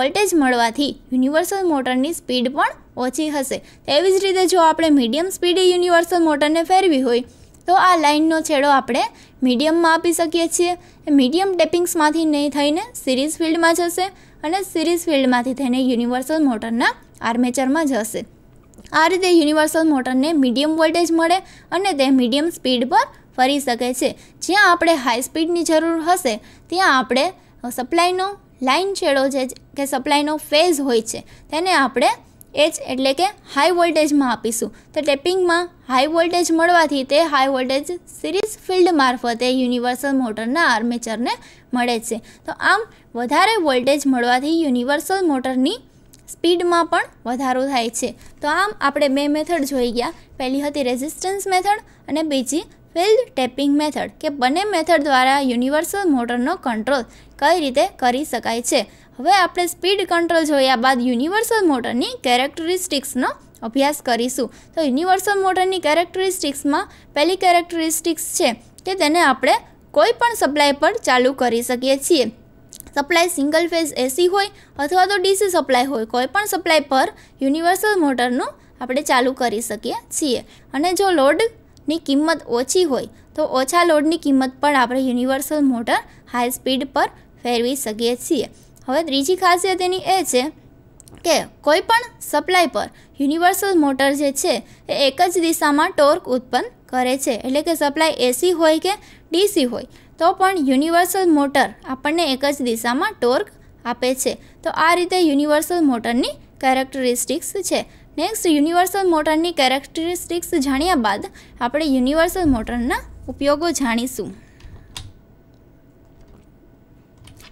વોલ્ટેજ મળવાથી યુનિવર્સલ મોટરની સ્પીડ પણ ઓછી હશે તેવી જ રીતે જો આપણે મીડિયમ સ્પીડે યુનિવર્સલ મોટરને ફેરવી હોય તો આ લાઇનનો છેડો આપણે મીડિયમમાં આપી શકીએ છીએ મીડિયમ ટેપિંગ્સમાંથી નહીં થઈને સિરીઝ ફિલ્ડમાં જશે અને સિરીઝ ફિલ્ડમાંથી થઈને યુનિવર્સલ મોટરના આર્મેચરમાં જશે આ રીતે યુનિવર્સલ મોટરને મીડિયમ વોલ્ટેજ મળે અને તે મીડિયમ સ્પીડ પર ફરી શકે છે જ્યાં આપણે હાઈ સ્પીડની જરૂર હશે ત્યાં આપણે સપ્લાયનો લાઇન છેડો જે કે સપ્લાયનો ફેઝ હોય છે તેને આપણે એચ એટલે કે હાઈ વોલ્ટેજમાં આપીશું તો ટેપિંગમાં હાઈ વોલ્ટેજ મળવાથી તે હાઈ વોલ્ટેજ સિરીઝ ફિલ્ડ મારફતે યુનિવર્સલ મોટરના આર્મેચરને મળે છે તો આમ વધારે વોલ્ટેજ મળવાથી યુનિવર્સલ મોટરની સ્પીડમાં પણ વધારો થાય છે તો આમ આપણે બે મેથડ જોઈ ગયા પહેલી હતી રેઝિસ્ટન્સ મેથડ અને બીજી ફિલ્ડ ટેપિંગ મેથડ કે બંને મેથડ દ્વારા યુનિવર્સલ મોટરનો કંટ્રોલ કઈ રીતે કરી શકાય છે હવે આપણે સ્પીડ કંટ્રોલ જોયા બાદ યુનિવર્સલ મોટરની કેરેક્ટરિસ્ટિક્સનો અભ્યાસ કરીશું તો યુનિવર્સલ મોટરની કેરેક્ટરિસ્ટિક્સમાં પહેલી કેરેક્ટરિસ્ટિક્સ છે કે તેને આપણે કોઈ પણ સપ્લાય પર ચાલુ કરી શકીએ છીએ સપ્લાય સિંગલ ફેઝ એસી હોય અથવા તો ડીસી સપ્લાય હોય કોઈ પણ સપ્લાય પર યુનિવર્સલ મોટરનું આપણે ચાલુ કરી શકીએ છીએ અને જો લોડની કિંમત ઓછી હોય તો ઓછા લોડની કિંમત પણ આપણે યુનિવર્સલ મોટર હાઈ સ્પીડ પર ફેરવી શકીએ છીએ હવે ત્રીજી ખાસિયત એની એ છે કે કોઈ પણ સપ્લાય પર યુનિવર્સલ મોટર જે છે એ એક જ દિશામાં ટોર્ક ઉત્પન્ન કરે છે એટલે કે સપ્લાય એસી હોય કે ડીસી હોય તો પણ યુનિવર્સલ મોટર આપણને એક જ દિશામાં ટોર્ક આપે છે તો આ રીતે યુનિવર્સલ મોટરની કેરેક્ટરિસ્ટિક્સ છે નેક્સ્ટ યુનિવર્સલ મોટરની કેરેક્ટરિસ્ટિક્સ જાણ્યા બાદ આપણે યુનિવર્સલ મોટરના ઉપયોગો જાણીશું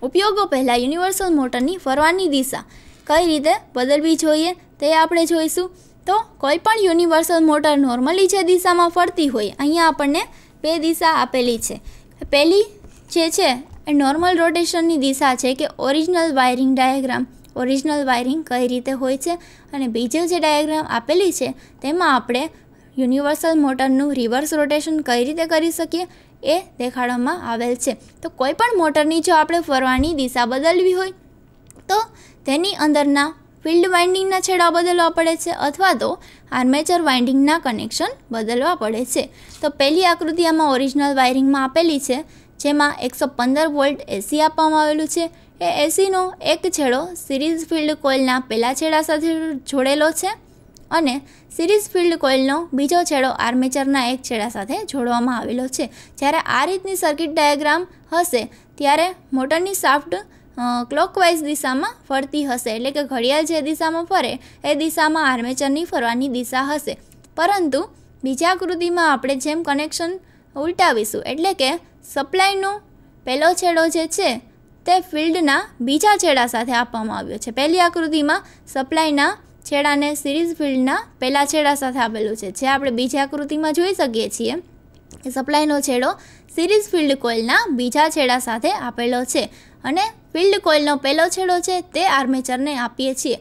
ઉપયોગો પહેલાં યુનિવર્સલ મોટરની ફરવાની દિશા કઈ રીતે બદલવી જોઈએ તે આપણે જોઈશું તો કોઈ પણ યુનિવર્સલ મોટર નોર્મલી જે દિશામાં ફરતી હોય અહીંયા આપણને બે દિશા આપેલી છે પહેલી જે છે એ નોર્મલ રોટેશનની દિશા છે કે original wiring diagram original wiring કઈ રીતે હોય છે અને બીજો જે ડાયાગ્રામ આપેલી છે તેમાં આપણે યુનિવર્સલ મોટરનું રિવર્સ રોટેશન કઈ રીતે કરી શકીએ એ દેખાડવામાં આવેલ છે તો કોઈ પણ મોટરની જો આપણે ફરવાની દિશા બદલવી હોય તો તેની અંદરના ફિલ્ડ વાઇન્ડિંગના છેડા બદલવા પડે છે અથવા તો આર્મેચર વાઇન્ડિંગના કનેક્શન બદલવા પડે છે તો પહેલી આકૃતિ આમાં ઓરિજિનલ વાયરિંગમાં આપેલી છે જેમાં એકસો પંદર વોલ્ટ એસી આપવામાં આવેલું છે એ એસીનો એક છેડો સિરીઝ ફિલ્ડ કોઇલના પહેલા છેડા સાથે જોડેલો છે અને સિરીઝ ફિલ્ડ કોઇલનો બીજો છેડો આર્મેચરના એક છેડા સાથે જોડવામાં આવેલો છે જ્યારે આ રીતની સર્કિટ ડાયાગ્રામ હશે ત્યારે મોટરની શાફ્ટ ક્લોકવાઇઝ દિશામાં ફરતી હશે એટલે કે ઘડિયાળ જે દિશામાં ફરે એ દિશામાં આર્મેચરની ફરવાની દિશા હશે પરંતુ બીજા આકૃતિમાં આપણે જેમ કનેક્શન ઉલટાવીશું એટલે કે સપ્લાયનો પહેલો છેડો જે છે તે ફિલ્ડના બીજા છેડા સાથે આપવામાં આવ્યો છે પહેલી આકૃતિમાં સપ્લાયના છેડાને સિરીઝ ફિલ્ડના પહેલા છેડા સાથે આપેલું છે જે આપણે બીજી આકૃતિમાં જોઈ શકીએ છીએ સપ્લાયનો છેડો સિરીઝ ફિલ્ડ કોઇલના બીજા છેડા સાથે આપેલો છે અને ફિલ્ડ કોઇલનો પહેલો છેડો છે તે આર્મેચરને આપીએ છીએ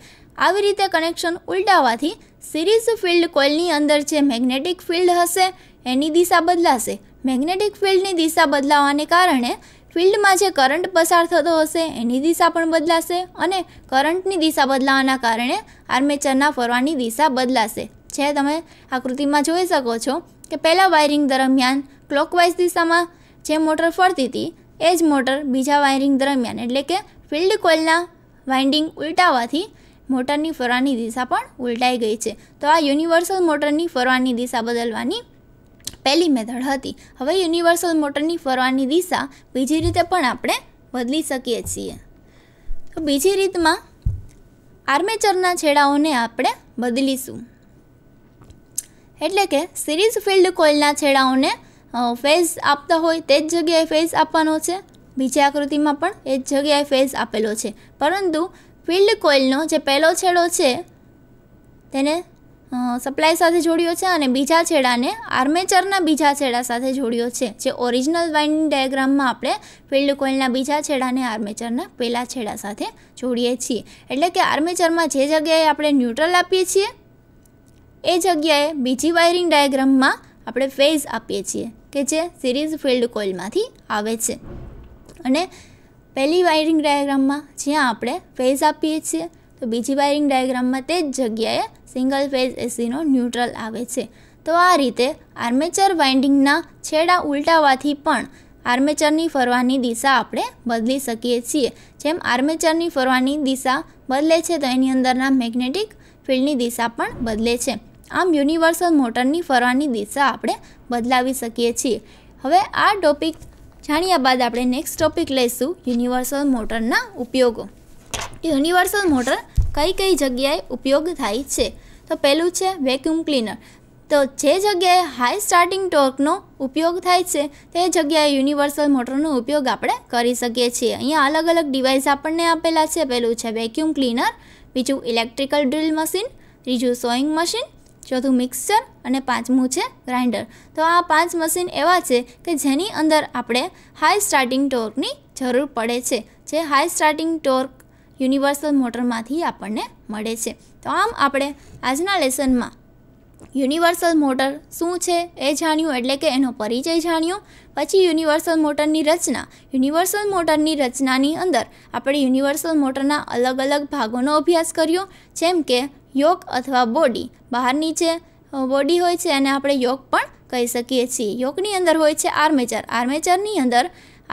આવી રીતે કનેક્શન ઉલટાવવાથી સિરીઝ ફિલ્ડ કોઇલની અંદર જે મેગ્નેટિક ફિલ્ડ હશે એની દિશા બદલાશે મેગ્નેટિક ફિલ્ડની દિશા બદલાવાને કારણે ફિલ્ડમાં જે કરંટ પસાર થતો હશે એની દિશા પણ બદલાશે અને કરંટની દિશા બદલાવાના કારણે આર્મેચરના ફરવાની દિશા બદલાશે જે તમે આકૃતિમાં જોઈ શકો છો કે પહેલાં વાયરિંગ દરમિયાન ક્લોકવાઇઝ દિશામાં જે મોટર ફરતી હતી એ જ મોટર બીજા વાયરિંગ દરમિયાન એટલે કે ફિલ્ડ કોઇલના વાઇન્ડિંગ ઉલટાવાથી મોટરની ફરવાની દિશા પણ ઉલટાઈ ગઈ છે તો આ યુનિવર્સલ મોટરની ફરવાની દિશા બદલવાની પહેલી મેથડ હતી હવે યુનિવર્સલ મોટરની ફરવાની દિશા બીજી રીતે પણ આપણે બદલી શકીએ છીએ તો બીજી રીતમાં આર્મેચરના છેડાઓને આપણે બદલીશું એટલે કે સિરીઝ ફિલ્ડ કોઇલના છેડાઓને ફેઝ આપતા હોય તે જ જગ્યાએ ફેઝ આપવાનો છે બીજી આકૃતિમાં પણ એ જ જગ્યાએ ફેઝ આપેલો છે પરંતુ ફિલ્ડ કોઇલનો જે પહેલો છેડો છે તેને સપ્લાય સાથે જોડ્યો છે અને બીજા છેડાને આર્મેચરના બીજા છેડા સાથે જોડ્યો છે જે ઓરિજિનલ વાઇન્ડિંગ ડાયાગ્રામમાં આપણે ફિલ્ડ કોઇલના બીજા છેડાને આર્મેચરના પહેલા છેડા સાથે જોડીએ છીએ એટલે કે આર્મેચરમાં જે જગ્યાએ આપણે ન્યુટ્રલ આપીએ છીએ એ જગ્યાએ બીજી વાયરિંગ ડાયાગ્રામમાં આપણે ફેઝ આપીએ છીએ કે જે સિરીઝ ફિલ્ડ કોઇલમાંથી આવે છે અને પહેલી વાયરિંગ ડાયાગ્રામમાં જ્યાં આપણે ફેઝ આપીએ છીએ તો બીજી વાયરિંગ ડાયાગ્રામમાં તે જ જગ્યાએ સિંગલ ફેઝ એસીનો ન્યુટ્રલ આવે છે તો આ રીતે આર્મેચર વાઇન્ડિંગના છેડા ઉલટાવાથી પણ આર્મેચરની ફરવાની દિશા આપણે બદલી શકીએ છીએ જેમ આર્મેચરની ફરવાની દિશા બદલે છે તો એની અંદરના મેગ્નેટિક ફિલ્ડની દિશા પણ બદલે છે આમ યુનિવર્સલ મોટરની ફરવાની દિશા આપણે બદલાવી શકીએ છીએ હવે આ ટોપિક જાણ્યા બાદ આપણે નેક્સ્ટ ટોપિક લઈશું યુનિવર્સલ મોટરના ઉપયોગો યુનિવર્સલ મોટર કઈ કઈ જગ્યાએ ઉપયોગ થાય છે તો પહેલું છે વેક્યુમ ક્લીનર તો જે જગ્યાએ હાઈ સ્ટાર્ટિંગ ટોર્કનો ઉપયોગ થાય છે તે જગ્યાએ યુનિવર્સલ મોટરનો ઉપયોગ આપણે કરી શકીએ છીએ અહીંયા અલગ અલગ ડિવાઇસ આપણને આપેલા છે પહેલું છે વેક્યુમ ક્લીનર બીજું ઇલેક્ટ્રિકલ ડ્રિલ મશીન ત્રીજું સોઈંગ મશીન ચોથું મિક્સર અને પાંચમું છે ગ્રાઇન્ડર તો આ પાંચ મશીન એવા છે કે જેની અંદર આપણે હાઈ સ્ટાર્ટિંગ ટોર્કની જરૂર પડે છે જે હાઈ સ્ટાર્ટિંગ ટોર્ક યુનિવર્સલ મોટરમાંથી આપણને મળે છે તો આમ આપણે આજના લેસનમાં યુનિવર્સલ મોટર શું છે એ જાણ્યું એટલે કે એનો પરિચય જાણ્યો પછી યુનિવર્સલ મોટરની રચના યુનિવર્સલ મોટરની રચનાની અંદર આપણે યુનિવર્સલ મોટરના અલગ અલગ ભાગોનો અભ્યાસ કર્યો જેમ કે યોક અથવા બોડી બહારની જે બોડી હોય છે એને આપણે યોગ પણ કહી શકીએ છીએ યોગની અંદર હોય છે આર્મેચર આર્મેચરની અંદર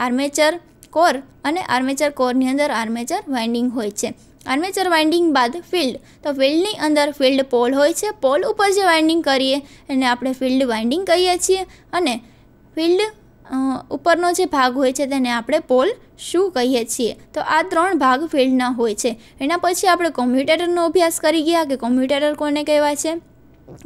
આર્મેચર કોર અને આર્મેચર કોરની અંદર આર્મેચર વાઇન્ડિંગ હોય છે આર્મેચર વાઇન્ડિંગ બાદ ફિલ્ડ તો ફિલ્ડની અંદર ફિલ્ડ પોલ હોય છે પોલ ઉપર જે વાઇન્ડિંગ કરીએ એને આપણે ફિલ્ડ વાઇન્ડિંગ કહીએ છીએ અને ફિલ્ડ ઉપરનો જે ભાગ હોય છે તેને આપણે પોલ શું કહીએ છીએ તો આ ત્રણ ભાગ ફિલ્ડના હોય છે એના પછી આપણે કોમ્પ્યુટેટરનો અભ્યાસ કરી ગયા કે કોમ્પ્યુટેટર કોને કહેવાય છે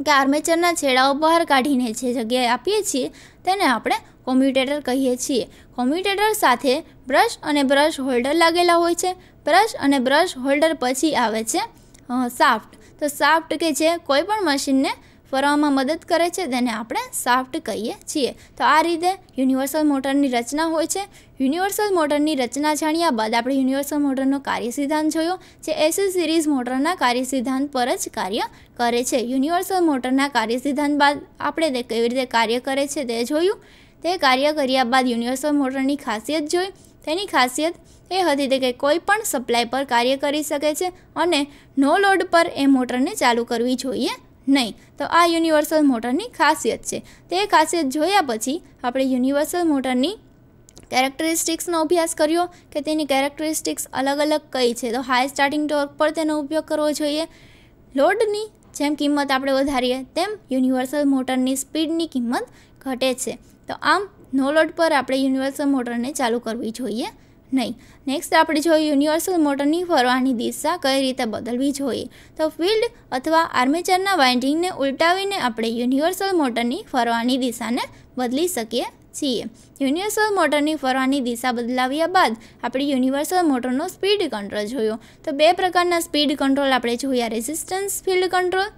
કે આર્મેચરના છેડાઓ બહાર કાઢીને જે જગ્યાએ આપીએ છીએ તેને આપણે કોમ્યુટેટર કહીએ છીએ કોમ્યુટેટર સાથે બ્રશ અને બ્રશ હોલ્ડર લાગેલા હોય છે બ્રશ અને બ્રશ હોલ્ડર પછી આવે છે સાફ્ટ તો સાફ્ટ કે જે કોઈપણ મશીનને ફરવામાં મદદ કરે છે તેને આપણે સાફ્ટ કહીએ છીએ તો આ રીતે યુનિવર્સલ મોટરની રચના હોય છે યુનિવર્સલ મોટરની રચના જાણ્યા બાદ આપણે યુનિવર્સલ મોટરનો કાર્ય સિદ્ધાંત જોયો જે એસી સિરીઝ મોટરના કાર્ય સિદ્ધાંત પર જ કાર્ય કરે છે યુનિવર્સલ મોટરના કાર્ય સિદ્ધાંત બાદ આપણે તે કેવી રીતે કાર્ય કરે છે તે જોયું તે કાર્ય કર્યા બાદ યુનિવર્સલ મોટરની ખાસિયત જોઈ તેની ખાસિયત એ હતી તે કે કોઈ પણ સપ્લાય પર કાર્ય કરી શકે છે અને નો લોડ પર એ મોટરને ચાલુ કરવી જોઈએ નહીં તો આ યુનિવર્સલ મોટરની ખાસિયત છે તે ખાસિયત જોયા પછી આપણે યુનિવર્સલ મોટરની કેરેક્ટરિસ્ટિક્સનો અભ્યાસ કર્યો કે તેની કેરેક્ટરિસ્ટિક્સ અલગ અલગ કઈ છે તો હાઈ સ્ટાર્ટિંગ ટોર્ક પર તેનો ઉપયોગ કરવો જોઈએ લોડની જેમ કિંમત આપણે વધારીએ તેમ યુનિવર્સલ મોટરની સ્પીડની કિંમત ઘટે છે તો આમ નો લોડ પર આપણે યુનિવર્સલ મોટરને ચાલુ કરવી જોઈએ નહીં નેક્સ્ટ આપણે જોઈએ યુનિવર્સલ મોટરની ફરવાની દિશા કઈ રીતે બદલવી જોઈએ તો ફિલ્ડ અથવા આર્મેચરના વાઇન્ડિંગને ઉલટાવીને આપણે યુનિવર્સલ મોટરની ફરવાની દિશાને બદલી શકીએ છીએ યુનિવર્સલ મોટરની ફરવાની દિશા બદલાવ્યા બાદ આપણે યુનિવર્સલ મોટરનો સ્પીડ કંટ્રોલ જોયો તો બે પ્રકારના સ્પીડ કંટ્રોલ આપણે જોયા રેઝિસ્ટન્સ ફિલ્ડ કંટ્રોલ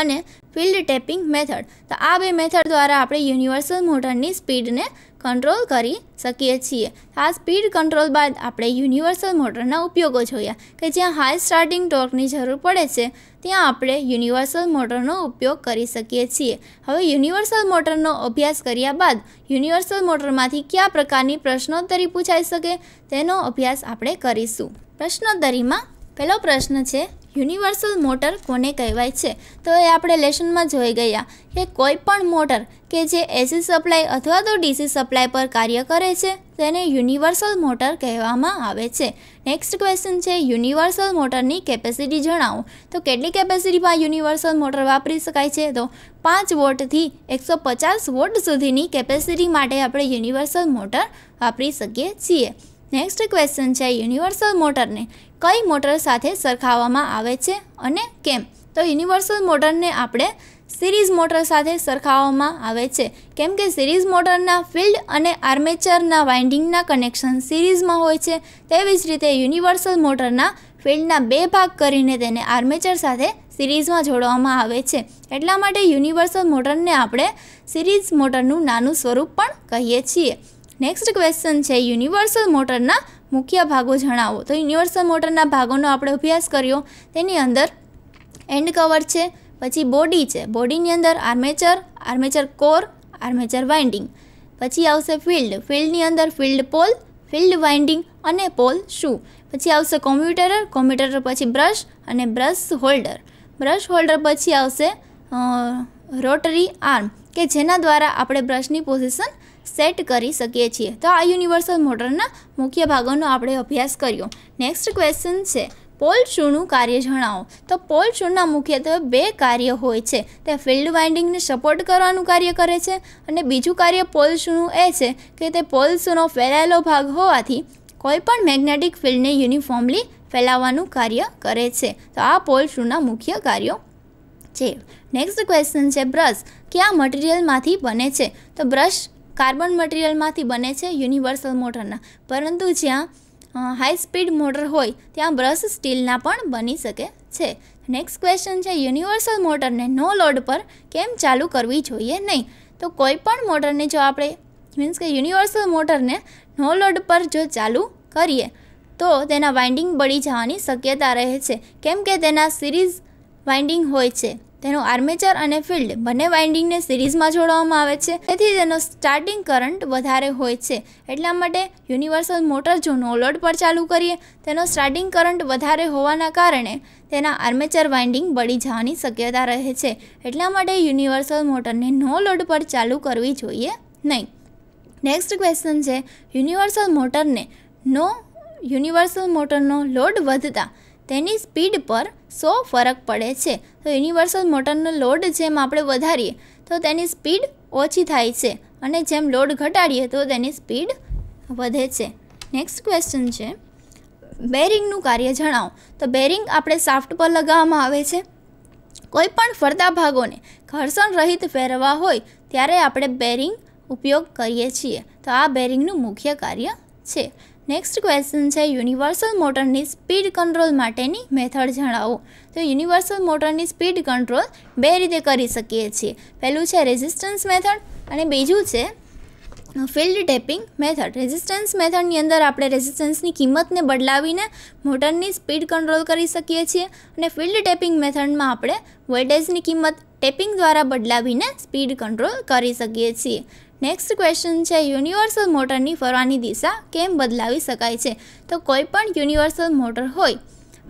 અને ફિલ્ડ ટેપિંગ મેથડ તો આ બે મેથડ દ્વારા આપણે યુનિવર્સલ મોટરની સ્પીડને કંટ્રોલ કરી શકીએ છીએ આ સ્પીડ કંટ્રોલ બાદ આપણે યુનિવર્સલ મોટરના ઉપયોગો જોયા કે જ્યાં હાઈ સ્ટાર્ટિંગ ટોર્કની જરૂર પડે છે ત્યાં આપણે યુનિવર્સલ મોટરનો ઉપયોગ કરી શકીએ છીએ હવે યુનિવર્સલ મોટરનો અભ્યાસ કર્યા બાદ યુનિવર્સલ મોટરમાંથી કયા પ્રકારની પ્રશ્નોત્તરી પૂછાઈ શકે તેનો અભ્યાસ આપણે કરીશું પ્રશ્નોત્તરીમાં પહેલો પ્રશ્ન છે યુનિવર્સલ મોટર કોને કહેવાય છે તો એ આપણે લેશનમાં જોઈ ગયા કે કોઈ પણ મોટર કે જે એસી સપ્લાય અથવા તો ડીસી સપ્લાય પર કાર્ય કરે છે તેને યુનિવર્સલ મોટર કહેવામાં આવે છે નેક્સ્ટ ક્વેશ્ચન છે યુનિવર્સલ મોટરની કેપેસિટી જણાવો તો કેટલી કેપેસિટીમાં યુનિવર્સલ મોટર વાપરી શકાય છે તો પાંચ વોટથી એકસો પચાસ વોટ સુધીની કેપેસિટી માટે આપણે યુનિવર્સલ મોટર વાપરી શકીએ છીએ નેક્સ્ટ ક્વેશ્ચન છે યુનિવર્સલ મોટરને કઈ મોટર સાથે સરખાવવામાં આવે છે અને કેમ તો યુનિવર્સલ મોટરને આપણે સિરીઝ મોટર સાથે સરખાવવામાં આવે છે કેમ કે સિરીઝ મોટરના ફિલ્ડ અને આર્મેચરના વાઇન્ડિંગના કનેક્શન સિરીઝમાં હોય છે તેવી જ રીતે યુનિવર્સલ મોટરના ફિલ્ડના બે ભાગ કરીને તેને આર્મેચર સાથે સિરીઝમાં જોડવામાં આવે છે એટલા માટે યુનિવર્સલ મોટરને આપણે સિરીઝ મોટરનું નાનું સ્વરૂપ પણ કહીએ છીએ નેક્સ્ટ ક્વેશ્ચન છે યુનિવર્સલ મોટરના મુખ્ય ભાગો જણાવો તો યુનિવર્સલ મોટરના ભાગોનો આપણે અભ્યાસ કર્યો તેની અંદર એન્ડ કવર છે પછી બોડી છે બોડીની અંદર armature armature core armature winding પછી આવશે ફિલ્ડ ફિલ્ડની અંદર ફિલ્ડ પોલ ફિલ્ડ વાઇન્ડિંગ અને પોલ શૂ પછી આવશે કોમ્પ્યુટર કોમ્પ્યુટર પછી બ્રશ અને બ્રશ હોલ્ડર બ્રશ હોલ્ડર પછી આવશે રોટરી આર્મ કે જેના દ્વારા આપણે બ્રશની પોઝિશન સેટ કરી શકીએ છીએ તો આ યુનિવર્સલ મોટરના મુખ્ય ભાગોનો આપણે અભ્યાસ કર્યો નેક્સ્ટ ક્વેશ્ચન છે પોલ શૂનું કાર્ય જણાવો તો પોલ શૂના મુખ્યત્વે બે કાર્ય હોય છે તે ફિલ્ડ વાઇન્ડિંગને સપોર્ટ કરવાનું કાર્ય કરે છે અને બીજું કાર્ય પોલ શૂનું એ છે કે તે પોલ શૂનો ફેલાયેલો ભાગ હોવાથી કોઈપણ મેગ્નેટિક ફિલ્ડને યુનિફોર્મલી ફેલાવવાનું કાર્ય કરે છે તો આ પોલ શૂના મુખ્ય કાર્યો છે નેક્સ્ટ ક્વેશ્ચન છે બ્રશ કયા મટીરિયલમાંથી બને છે તો બ્રશ કાર્બન મટીરિયલમાંથી બને છે યુનિવર્સલ મોટરના પરંતુ જ્યાં હાઈ સ્પીડ મોટર હોય ત્યાં બ્રશ સ્ટીલના પણ બની શકે છે નેક્સ્ટ ક્વેશ્ચન છે યુનિવર્સલ મોટરને નો લોડ પર કેમ ચાલુ કરવી જોઈએ નહીં તો કોઈ પણ મોટરને જો આપણે મીન્સ કે યુનિવર્સલ મોટરને નો લોડ પર જો ચાલુ કરીએ તો તેના વાઇન્ડિંગ બળી જવાની શક્યતા રહે છે કેમ કે તેના સિરીઝ વાઇન્ડિંગ હોય છે તેનું આર્મેચર અને ફિલ્ડ બંને વાઇન્ડિંગને સિરીઝમાં જોડવામાં આવે છે તેથી તેનો સ્ટાર્ટિંગ કરંટ વધારે હોય છે એટલા માટે યુનિવર્સલ મોટર જો નો લોડ પર ચાલુ કરીએ તેનો સ્ટાર્ટિંગ કરંટ વધારે હોવાના કારણે તેના આર્મેચર વાઇન્ડિંગ બળી જવાની શક્યતા રહે છે એટલા માટે યુનિવર્સલ મોટરને નો લોડ પર ચાલુ કરવી જોઈએ નહીં નેક્સ્ટ ક્વેશ્ચન છે યુનિવર્સલ મોટરને નો યુનિવર્સલ મોટરનો લોડ વધતા તેની સ્પીડ પર સો ફરક પડે છે તો યુનિવર્સલ મોટરનો લોડ જેમ આપણે વધારીએ તો તેની સ્પીડ ઓછી થાય છે અને જેમ લોડ ઘટાડીએ તો તેની સ્પીડ વધે છે નેક્સ્ટ ક્વેશ્ચન છે બેરિંગનું કાર્ય જણાવો તો બેરિંગ આપણે સાફ્ટ પર લગાવવામાં આવે છે કોઈ પણ ફરતા ભાગોને ઘર્ષણ રહિત ફેરવવા હોય ત્યારે આપણે બેરિંગ ઉપયોગ કરીએ છીએ તો આ બેરિંગનું મુખ્ય કાર્ય છે નેક્સ્ટ ક્વેશ્ચન છે યુનિવર્સલ મોટરની સ્પીડ કંટ્રોલ માટેની મેથડ જણાવો તો યુનિવર્સલ મોટરની સ્પીડ કંટ્રોલ બે રીતે કરી શકીએ છીએ પહેલું છે રેઝિસ્ટન્સ મેથડ અને બીજું છે ફિલ્ડ ટેપિંગ મેથડ રેઝિસ્ટન્સ મેથડની અંદર આપણે રેઝિસ્ટન્સની કિંમતને બદલાવીને મોટરની સ્પીડ કંટ્રોલ કરી શકીએ છીએ અને ફિલ્ડ ટેપિંગ મેથડમાં આપણે વોલ્ટેજની કિંમત ટેપિંગ દ્વારા બદલાવીને સ્પીડ કંટ્રોલ કરી શકીએ છીએ નેક્સ્ટ ક્વેશ્ચન છે યુનિવર્સલ મોટરની ફરવાની દિશા કેમ બદલાવી શકાય છે તો કોઈ પણ યુનિવર્સલ મોટર હોય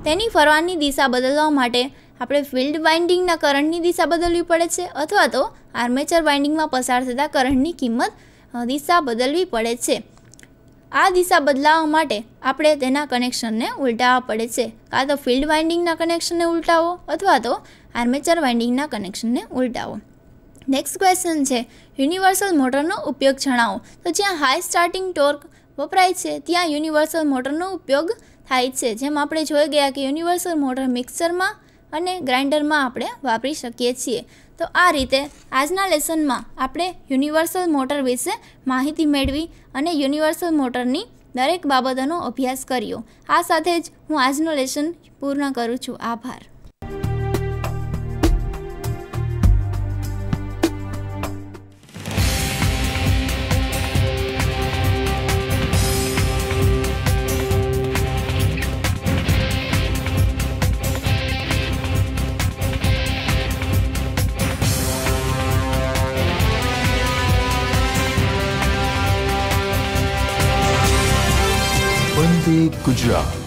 તેની ફરવાની દિશા બદલવા માટે આપણે ફિલ્ડ વાઇન્ડિંગના કરંટની દિશા બદલવી પડે છે અથવા તો આર્મેચર વાઇન્ડિંગમાં પસાર થતા કરંટની કિંમત દિશા બદલવી પડે છે આ દિશા બદલાવવા માટે આપણે તેના કનેક્શનને ઉલટાવવા પડે છે કાં તો ફિલ્ડ વાઇન્ડિંગના કનેક્શનને ઉલટાવો અથવા તો આર્મેચર વાઇન્ડિંગના કનેક્શનને ઉલટાવો નેક્સ્ટ ક્વેશ્ચન છે યુનિવર્સલ મોટરનો ઉપયોગ જણાવો તો જ્યાં હાઈ સ્ટાર્ટિંગ ટોર્ક વપરાય છે ત્યાં યુનિવર્સલ મોટરનો ઉપયોગ થાય છે જેમ આપણે જોઈ ગયા કે યુનિવર્સલ મોટર મિક્સરમાં અને ગ્રાઇન્ડરમાં આપણે વાપરી શકીએ છીએ તો આ રીતે આજના લેસનમાં આપણે યુનિવર્સલ મોટર વિશે માહિતી મેળવી અને યુનિવર્સલ મોટરની દરેક બાબતોનો અભ્યાસ કર્યો આ સાથે જ હું આજનો લેસન પૂર્ણ કરું છું આભાર job.